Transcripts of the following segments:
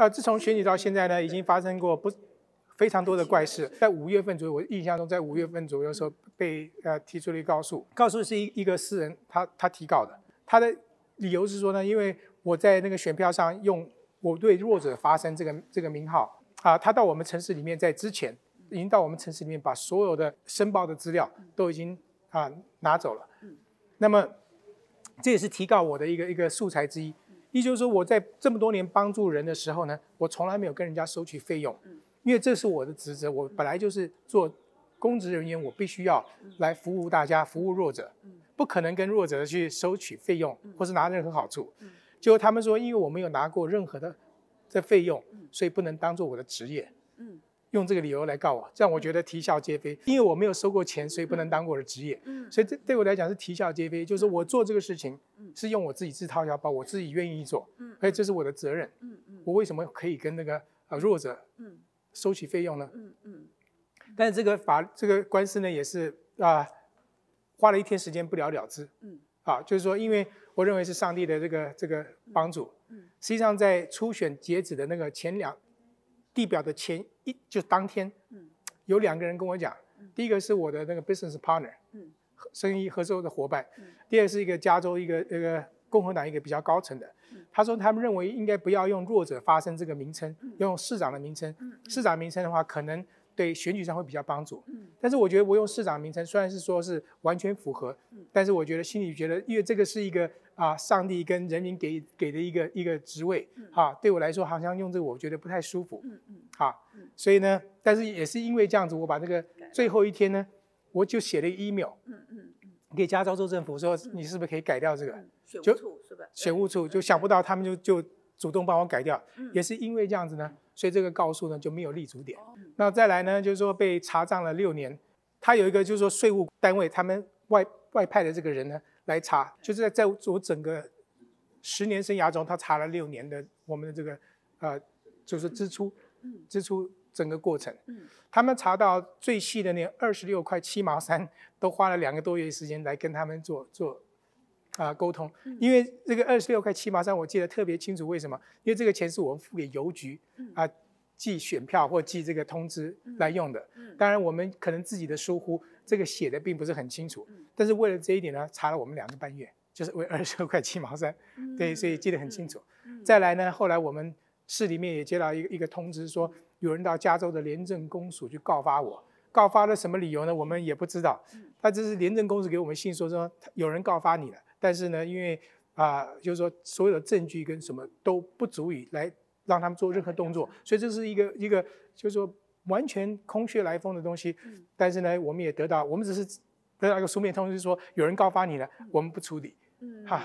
呃，自从选举到现在呢，已经发生过不非常多的怪事。在五月份左右，我印象中在五月份左右的时候被呃提出了一个告诉，告诉是一一个私人他他提告的，他的理由是说呢，因为我在那个选票上用我对弱者发声这个这个名号啊，他到我们城市里面在之前已经到我们城市里面把所有的申报的资料都已经啊拿走了，那么这也是提告我的一个一个素材之一。思就是说，我在这么多年帮助人的时候呢，我从来没有跟人家收取费用，因为这是我的职责。我本来就是做公职人员，我必须要来服务大家，服务弱者，不可能跟弱者去收取费用或是拿任何好处。就他们说，因为我没有拿过任何的这费用，所以不能当做我的职业。嗯。用这个理由来告我，这样我觉得啼笑皆非，因为我没有收过钱，所以不能当我的职业，嗯，所以这对我来讲是啼笑皆非，就是我做这个事情是用我自己自掏腰包，我自己愿意做，嗯，而这是我的责任，嗯嗯，我为什么可以跟那个弱者，嗯，收取费用呢？嗯嗯，但是这个法这个官司呢也是啊，花了一天时间不了了之，嗯，啊，就是说，因为我认为是上帝的这个这个帮助，嗯，实际上在初选截止的那个前两。地表的前一就当天，有两个人跟我讲，第一个是我的那个 business partner，生意合作的伙伴，第二是一个加州一个那个共和党一个比较高层的，他说他们认为应该不要用弱者发生这个名称，用市长的名称，市长名称的话可能对选举上会比较帮助，但是我觉得我用市长名称虽然是说是完全符合，但是我觉得心里觉得因为这个是一个。啊，上帝跟人民给给的一个一个职位，哈，对我来说好像用这个我觉得不太舒服，嗯嗯，哈，所以呢，但是也是因为这样子，我把这个最后一天呢，我就写了一 m a 嗯嗯，给加州州政府说你是不是可以改掉这个，选务处是吧？选务处就想不到他们就就主动帮我改掉，也是因为这样子呢，所以这个告诉呢就没有立足点。那再来呢，就是说被查账了六年，他有一个就是说税务单位他们外外派的这个人呢。来查，就是在在我整个十年生涯中，他查了六年的我们的这个，呃，就是支出，支出整个过程。他们查到最细的那二十六块七毛三，都花了两个多月时间来跟他们做做啊沟通。因为这个二十六块七毛三，我记得特别清楚，为什么？因为这个钱是我们付给邮局啊寄选票或寄这个通知来用的。当然，我们可能自己的疏忽。这个写的并不是很清楚，但是为了这一点呢，查了我们两个半月，就是为二十块七毛三，对，所以记得很清楚。再来呢，后来我们市里面也接到一个一个通知，说有人到加州的廉政公署去告发我，告发了什么理由呢？我们也不知道，他只是廉政公署给我们信，说说有人告发你了，但是呢，因为啊，就是说所有的证据跟什么都不足以来让他们做任何动作，所以这是一个一个就是说。完全空穴来风的东西，但是呢，我们也得到，我们只是得到一个书面通知，说有人告发你了，我们不处理，哈，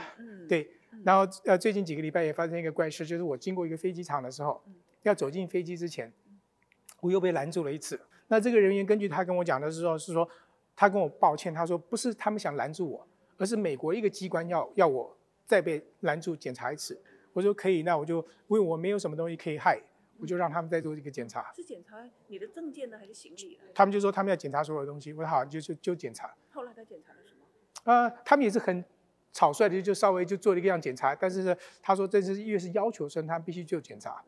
对。然后呃，最近几个礼拜也发生一个怪事，就是我经过一个飞机场的时候，要走进飞机之前，我又被拦住了一次。那这个人员根据他跟我讲的时候是说，他跟我抱歉，他说不是他们想拦住我，而是美国一个机关要要我再被拦住检查一次。我说可以，那我就问我没有什么东西可以害。我就让他们再做一个检查，是检查你的证件呢，还是行李？他们就说他们要检查所有东西。我说好，就就就检查。后来他检查了什么？啊，他们也是很草率的，就稍微就做了一个样检查。但是他说这是因为是要求生，他们必须就检查。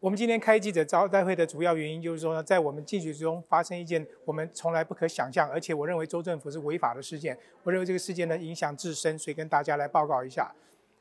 我们今天开记者招待会的主要原因就是说，在我们去之中发生一件我们从来不可想象，而且我认为州政府是违法的事件。我认为这个事件呢影响至深，所以跟大家来报告一下。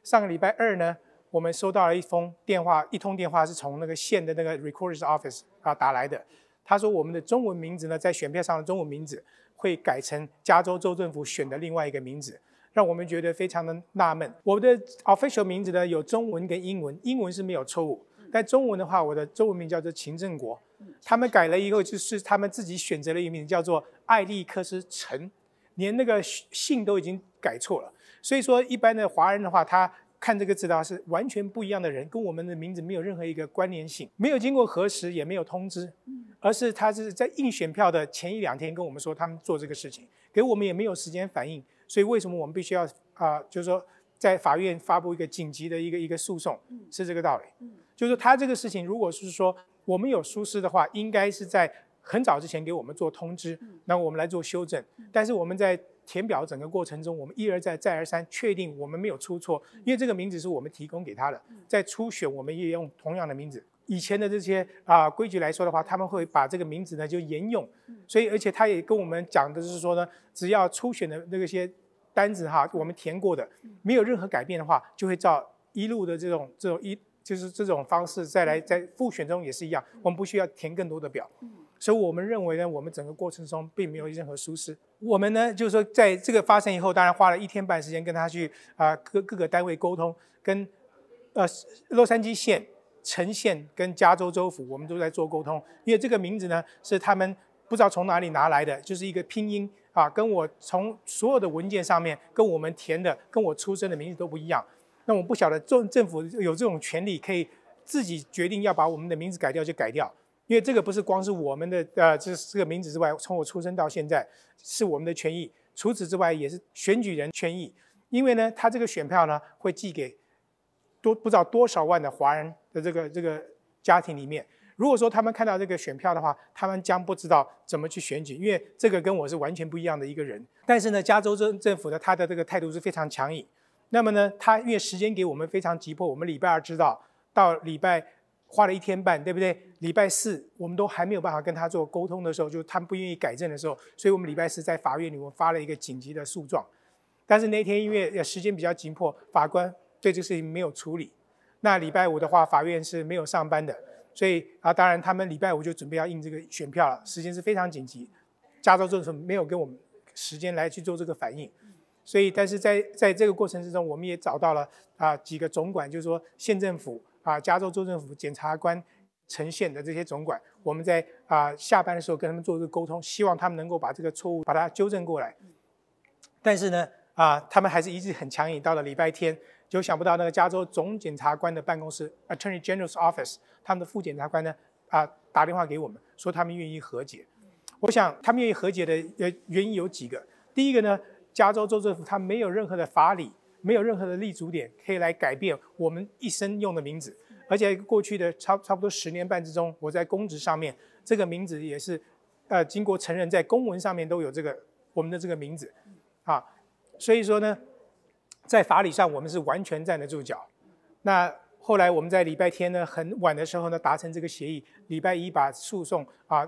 上个礼拜二呢。我们收到了一封电话，一通电话是从那个县的那个 recorder's office 啊打来的。他说我们的中文名字呢，在选票上的中文名字会改成加州州政府选的另外一个名字，让我们觉得非常的纳闷。我们的 official 名字呢有中文跟英文，英文是没有错误，但中文的话，我的中文名叫做秦正国。他们改了以后，就是他们自己选择了一名叫做艾利克斯陈，连那个姓都已经改错了。所以说，一般的华人的话，他。看这个的话是完全不一样的人，跟我们的名字没有任何一个关联性，没有经过核实，也没有通知，而是他是在印选票的前一两天跟我们说他们做这个事情，给我们也没有时间反应，所以为什么我们必须要啊，就是说在法院发布一个紧急的一个一个诉讼，是这个道理，就是说他这个事情如果是说我们有疏失的话，应该是在很早之前给我们做通知，那我们来做修正，但是我们在。填表整个过程中，我们一而再、再而三确定我们没有出错，因为这个名字是我们提供给他的。在初选我们也用同样的名字。以前的这些啊规矩来说的话，他们会把这个名字呢就沿用。所以，而且他也跟我们讲的是说呢，只要初选的那些单子哈，我们填过的没有任何改变的话，就会照一路的这种这种一就是这种方式再来在复选中也是一样，我们不需要填更多的表。所以我们认为呢，我们整个过程中并没有任何疏失。我们呢，就是说，在这个发生以后，当然花了一天半时间跟他去啊各各个单位沟通，跟呃洛杉矶县、城县跟加州州府，我们都在做沟通。因为这个名字呢，是他们不知道从哪里拿来的，就是一个拼音啊，跟我从所有的文件上面跟我们填的、跟我出生的名字都不一样。那我不晓得政政府有这种权利，可以自己决定要把我们的名字改掉就改掉。因为这个不是光是我们的，呃，这这个名字之外，从我出生到现在，是我们的权益。除此之外，也是选举人权益。因为呢，他这个选票呢，会寄给多不知道多少万的华人的这个这个家庭里面。如果说他们看到这个选票的话，他们将不知道怎么去选举，因为这个跟我是完全不一样的一个人。但是呢，加州政政府呢，他的这个态度是非常强硬。那么呢，他因为时间给我们非常急迫，我们礼拜二知道到礼拜。花了一天半，对不对？礼拜四我们都还没有办法跟他做沟通的时候，就他们不愿意改正的时候，所以我们礼拜四在法院里，我发了一个紧急的诉状。但是那天因为时间比较紧迫，法官对这个事情没有处理。那礼拜五的话，法院是没有上班的，所以啊，当然他们礼拜五就准备要印这个选票了，时间是非常紧急。加州政府没有给我们时间来去做这个反应，所以但是在在这个过程之中，我们也找到了啊几个总管，就是说县政府。啊，加州州政府检察官呈现的这些总管，我们在啊下班的时候跟他们做这个沟通，希望他们能够把这个错误把它纠正过来。但是呢，啊，他们还是一直很强硬。到了礼拜天，就想不到那个加州总检察官的办公室 （Attorney General's Office），他们的副检察官呢，啊，打电话给我们说他们愿意和解。我想他们愿意和解的呃原因有几个。第一个呢，加州州政府他没有任何的法理。没有任何的立足点可以来改变我们一生用的名字，而且过去的差差不多十年半之中，我在公职上面这个名字也是，呃，经过承认，在公文上面都有这个我们的这个名字，啊，所以说呢，在法理上我们是完全站得住脚。那后来我们在礼拜天呢很晚的时候呢达成这个协议，礼拜一把诉讼啊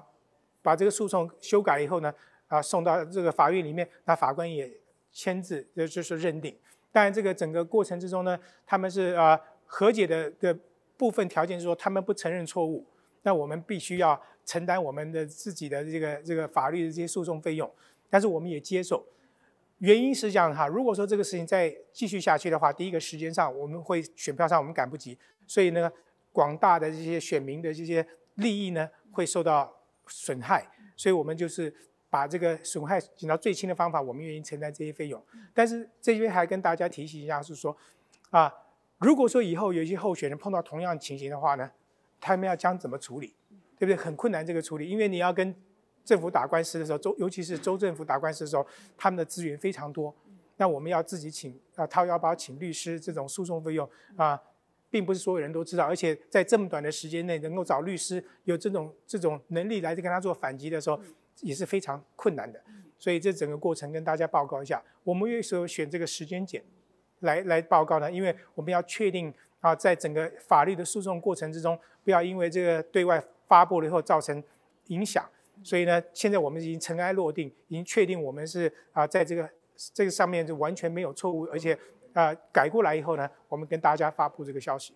把这个诉讼修改以后呢啊送到这个法院里面，那法官也签字，就是认定。但这个整个过程之中呢，他们是啊和解的的部分条件是说，他们不承认错误，那我们必须要承担我们的自己的这个这个法律的这些诉讼费用。但是我们也接受，原因是讲哈，如果说这个事情再继续下去的话，第一个时间上我们会选票上我们赶不及，所以呢，广大的这些选民的这些利益呢会受到损害，所以我们就是。把这个损害减到最轻的方法，我们愿意承担这些费用。但是这边还跟大家提醒一下，是说，啊，如果说以后有一些候选人碰到同样情形的话呢，他们要将怎么处理，对不对？很困难这个处理，因为你要跟政府打官司的时候，州尤其是州政府打官司的时候，他们的资源非常多。那我们要自己请啊，掏腰包请律师，这种诉讼费用啊，并不是所有人都知道，而且在这么短的时间内能够找律师，有这种这种能力来跟他做反击的时候。也是非常困难的，所以这整个过程跟大家报告一下。我们为什么选这个时间点来来报告呢？因为我们要确定啊，在整个法律的诉讼过程之中，不要因为这个对外发布了以后造成影响。所以呢，现在我们已经尘埃落定，已经确定我们是啊，在这个这个上面就完全没有错误，而且啊改过来以后呢，我们跟大家发布这个消息。